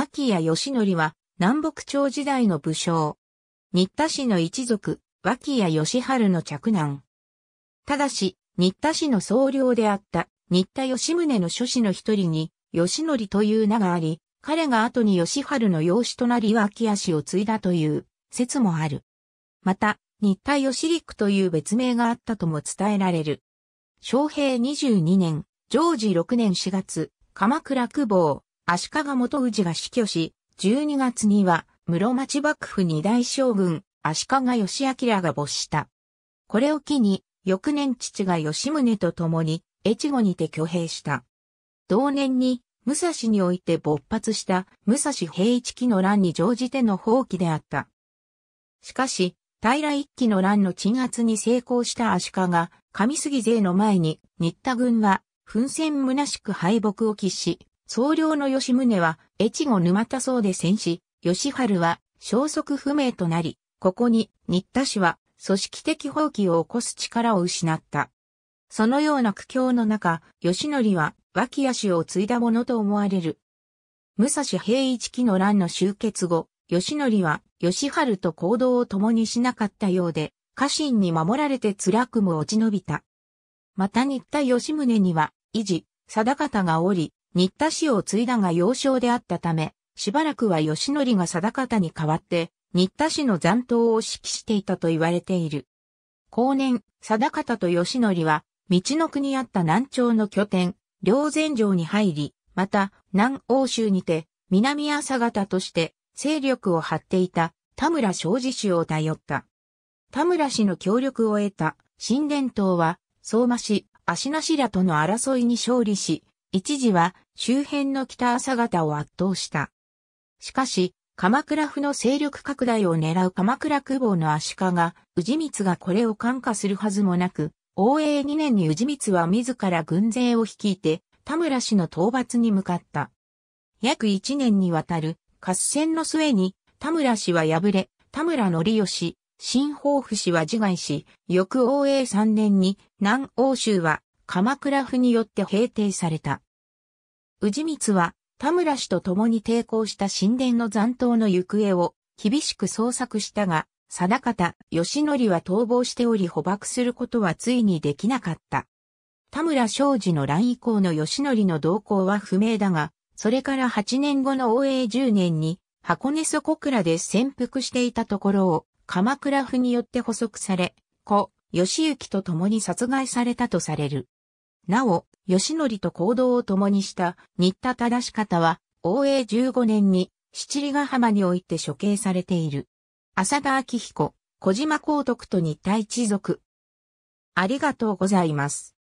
脇屋義則は、南北朝時代の武将。新田氏の一族、脇屋義春の嫡男。ただし、新田氏の総領であった新田義宗の諸子の一人に、義則という名があり、彼が後に義春の養子となり脇屋氏を継いだという説もある。また、新田義陸という別名があったとも伝えられる。昭平22年、常時6年4月、鎌倉久保、足利元氏が死去し、12月には室町幕府二大将軍、足利義明が没した。これを機に、翌年父が吉宗と共に、越後にて挙兵した。同年に、武蔵において勃発した武蔵平一期の乱に乗じての放棄であった。しかし、平一期の乱の鎮圧に成功した足利、上杉勢の前に、新田軍は、奮戦虚しく敗北を喫し、総領の吉宗は、越後沼田荘で戦死、吉春は消息不明となり、ここに新田氏は組織的放棄を起こす力を失った。そのような苦境の中、吉則は脇屋氏を継いだものと思われる。武蔵平一期の乱の終結後、吉則は吉春と行動を共にしなかったようで、家臣に守られて辛くも落ち延びた。また新田吉宗には、維持、定方がおり、新田氏を継いだが幼少であったため、しばらくは吉則が定方に代わって、新田氏の残党を指揮していたと言われている。後年、定方と吉則は、道の国あった南朝の拠点、両前城に入り、また、南欧州にて、南朝方として、勢力を張っていた、田村昌治氏を頼った。田村氏の協力を得た、新伝党は、相馬氏、足名氏らとの争いに勝利し、一時は、周辺の北朝方を圧倒した。しかし、鎌倉府の勢力拡大を狙う鎌倉久保の足利、氏光がこれを感化するはずもなく、応永2年に氏光は自ら軍勢を率いて、田村氏の討伐に向かった。約1年にわたる合戦の末に、田村氏は敗れ、田村則義、新抱府氏は自害し、翌応永3年に南欧州は鎌倉府によって平定された。氏光は田村氏と共に抵抗した神殿の残党の行方を厳しく捜索したが、定方、義則は逃亡しており捕獲することはついにできなかった。田村昌司の乱以降の義則の動向は不明だが、それから8年後の応永10年に、箱根祖小倉で潜伏していたところを、鎌倉府によって捕捉され、子、義行と共に殺害されたとされる。なお、義則と行動を共にした新田正方は、応永15年に七里ヶ浜において処刑されている。浅田昭彦、小島光徳と新田一族。ありがとうございます。